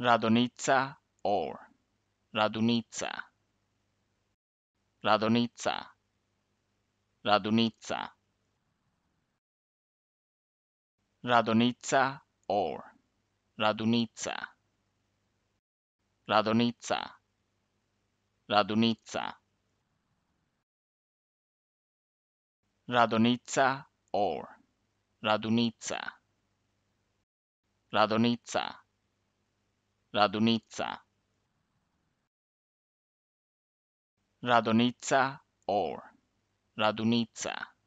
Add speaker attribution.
Speaker 1: Radunizza or Radunizza, Radunizza, Radunizza, Radonitsa or Radunizza, Radunizza, Radunizza, Radonitsa or Radunizza, Radunizza. Radunica. Radunica or Radunica.